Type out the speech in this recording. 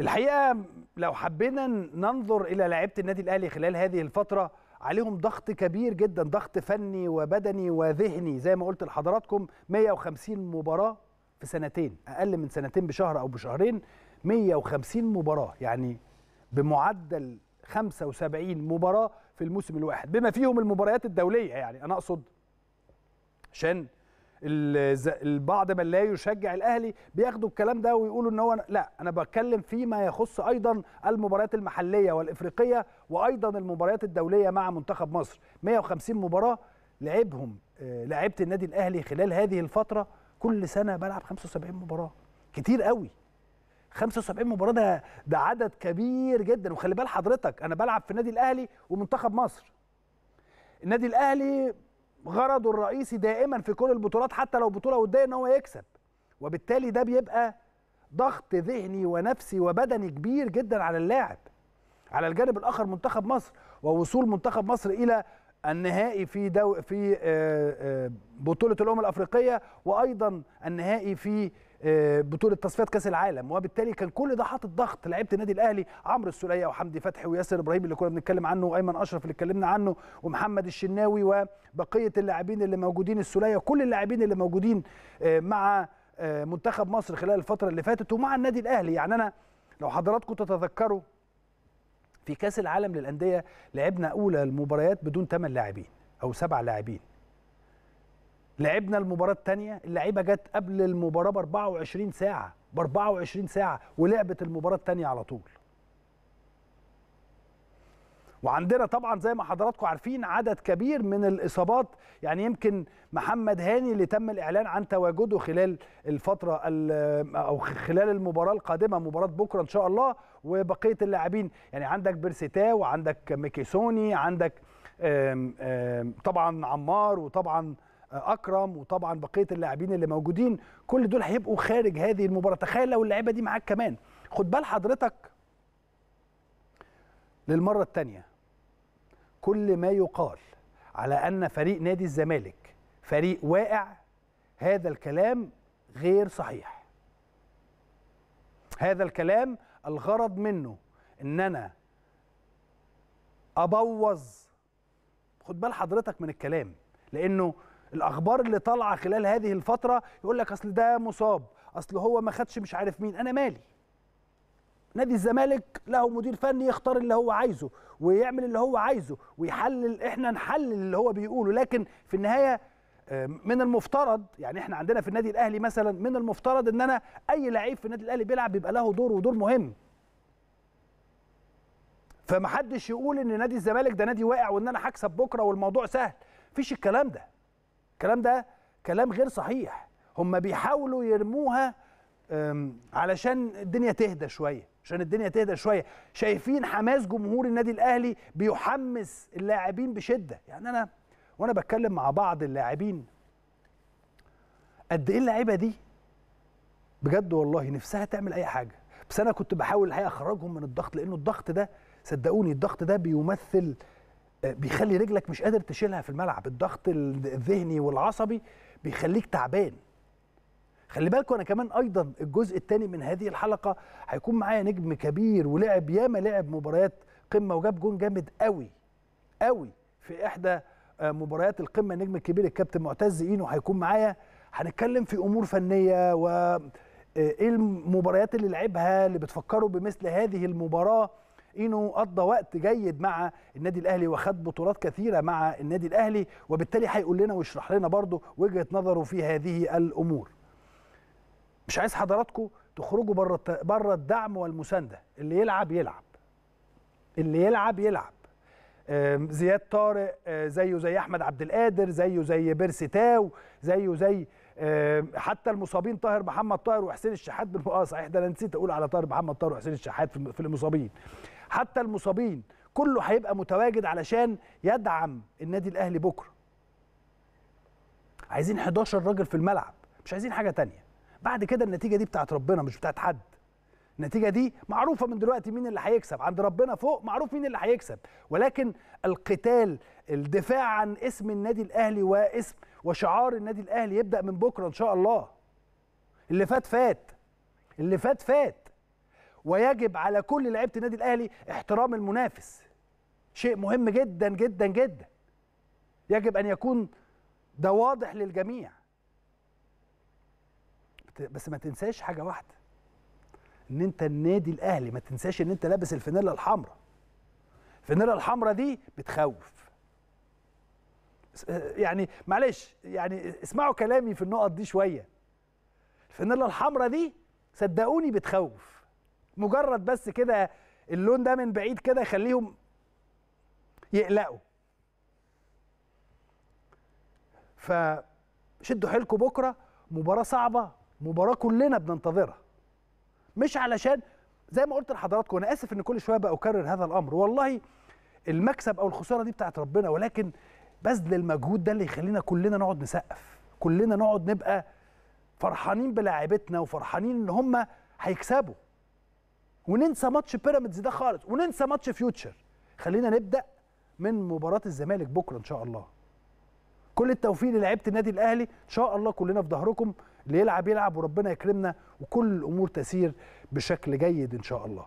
الحقيقه لو حبينا ننظر الى لعيبه النادي الاهلي خلال هذه الفتره عليهم ضغط كبير جدا ضغط فني وبدني وذهني زي ما قلت لحضراتكم 150 مباراه في سنتين اقل من سنتين بشهر او بشهرين 150 مباراه يعني بمعدل 75 مباراه في الموسم الواحد بما فيهم المباريات الدوليه يعني انا اقصد عشان البعض من لا يشجع الاهلي بياخدوا الكلام ده ويقولوا ان هو لا انا بتكلم فيما يخص ايضا المباريات المحليه والافريقيه وايضا المباريات الدوليه مع منتخب مصر 150 مباراه لعبهم آه، لعبت النادي الاهلي خلال هذه الفتره كل سنه بلعب 75 مباراه كتير قوي 75 مباراه ده ده عدد كبير جدا وخلي بال حضرتك انا بلعب في النادي الاهلي ومنتخب مصر النادي الاهلي غرضه الرئيسي دائما في كل البطولات حتى لو بطوله وديه ان هو يكسب وبالتالي ده بيبقى ضغط ذهني ونفسي وبدني كبير جدا على اللاعب على الجانب الاخر منتخب مصر ووصول منتخب مصر الى النهائي في دو في آه، آه، بطوله الامم الافريقيه وايضا النهائي في آه، بطوله تصفيات كاس العالم وبالتالي كان كل ده حاطط ضغط لعيبه النادي الاهلي عمرو السوليه وحمدي فتحي وياسر ابراهيم اللي كنا بنتكلم عنه وايمن اشرف اللي اتكلمنا عنه ومحمد الشناوي وبقيه اللاعبين اللي موجودين السوليه كل اللاعبين اللي موجودين مع منتخب مصر خلال الفتره اللي فاتت ومع النادي الاهلي يعني انا لو حضراتكم تتذكروا في كاس العالم للانديه لعبنا اولى المباريات بدون ثمان لاعبين او سبع لاعبين لعبنا المباراه الثانيه اللعيبه جت قبل المباراه ب 24 ساعه ب 24 ساعه ولعبت المباراه الثانيه على طول وعندنا طبعا زي ما حضراتكم عارفين عدد كبير من الاصابات يعني يمكن محمد هاني اللي تم الاعلان عن تواجده خلال الفتره آه، او خلال المباراه القادمه مباراه بكره ان شاء الله وبقيه اللاعبين يعني عندك بيرسيتا وعندك ميكيسوني عندك طبعا عمار وطبعا آه، اكرم وطبعا بقيه اللاعبين اللي موجودين كل دول هيبقوا خارج هذه المباراه تخيل لو اللعيبه دي معاك كمان خد بال حضرتك للمره الثانيه كل ما يقال على أن فريق نادي الزمالك فريق واقع هذا الكلام غير صحيح هذا الكلام الغرض منه ان انا ابوظ خد بال حضرتك من الكلام لانه الاخبار اللي طالعه خلال هذه الفتره يقول لك اصل ده مصاب اصل هو ما خدش مش عارف مين انا مالي نادي الزمالك له مدير فني يختار اللي هو عايزه ويعمل اللي هو عايزه ويحلل احنا نحلل اللي هو بيقوله لكن في النهايه آه، من المفترض يعني احنا عندنا في النادي الاهلي مثلا من المفترض ان انا اي لعيب في النادي الاهلي بيلعب بيبقى له دور ودور مهم فمحدش يقول ان نادي الزمالك ده نادي واقع وان انا هكسب بكره والموضوع سهل مفيش الكلام ده الكلام ده كلام غير صحيح هم بيحاولوا يرموها علشان الدنيا تهدى شويه عشان الدنيا تهدى شويه شايفين حماس جمهور النادي الاهلي بيحمس اللاعبين بشده يعني انا وانا بتكلم مع بعض اللاعبين قد ايه اللعيبه دي بجد والله نفسها تعمل اي حاجه بس انا كنت بحاول الحقيقه اخرجهم من الضغط لانه الضغط ده صدقوني الضغط ده بيمثل آه، بيخلي رجلك مش قادر تشيلها في الملعب الضغط الذهني والعصبي بيخليك تعبان خلي بالكم انا كمان ايضا الجزء الثاني من هذه الحلقه هيكون معايا نجم كبير ولعب ياما لعب مباريات قمه وجاب جون جامد قوي قوي في احدى آه، مباريات القمه النجم الكبير الكابتن معتز اينو هيكون معايا هنتكلم في امور فنيه و آه، ايه المباريات اللي لعبها اللي بتفكروا بمثل هذه المباراه انه قضى وقت جيد مع النادي الاهلي وخد بطولات كثيره مع النادي الاهلي وبالتالي هيقول لنا ويشرح لنا برضه وجهه نظره في هذه الامور مش عايز حضراتكم تخرجوا بره بره الدعم والمسانده اللي يلعب يلعب اللي يلعب يلعب زياد طارق زيه زي احمد عبد القادر زيه زي بيرسي تاو زيه زي حتى المصابين طاهر محمد طاهر وحسين الشحات اه صحيح ده انا نسيت اقول على طاهر محمد طاهر وحسين الشحات في المصابين حتى المصابين كله هيبقى متواجد علشان يدعم النادي الاهلي بكره عايزين 11 راجل في الملعب مش عايزين حاجه تانية بعد كده النتيجه دي بتاعت ربنا مش بتاعت حد النتيجه دي معروفه من دلوقتي مين اللي هيكسب عند ربنا فوق معروف مين اللي هيكسب ولكن القتال الدفاع عن اسم النادي الاهلي واسم وشعار النادي الاهلي يبدا من بكره ان شاء الله اللي فات فات اللي فات فات ويجب على كل لعيبه النادي الاهلي احترام المنافس شيء مهم جدا جدا جدا يجب ان يكون ده واضح للجميع بس ما تنساش حاجه واحده ان انت النادي الاهلي ما تنساش ان انت لابس الفانيلا الحمراء الفانيلا الحمراء دي بتخوف يعني معلش يعني اسمعوا كلامي في النقط دي شويه الفانيلا الحمراء دي صدقوني بتخوف مجرد بس كده اللون ده من بعيد كده يخليهم يقلقوا فشدوا حيلكم بكره مباراه صعبه مباراه كلنا بننتظرها مش علشان زي ما قلت لحضراتكم انا اسف ان كل شويه بقى اكرر هذا الامر والله المكسب او الخساره دي بتاعت ربنا ولكن بذل المجهود ده اللي يخلينا كلنا نقعد نسقف كلنا نقعد نبقى فرحانين بلاعبتنا وفرحانين ان هم هيكسبوا وننسى ماتش بيراميدز ده خالص وننسى ماتش فيوتشر خلينا نبدا من مباراه الزمالك بكره ان شاء الله كل التوفيق للعيبه النادي الاهلي ان شاء الله كلنا في ظهركم اللي يلعب يلعب وربنا يكرمنا وكل الامور تسير بشكل جيد ان شاء الله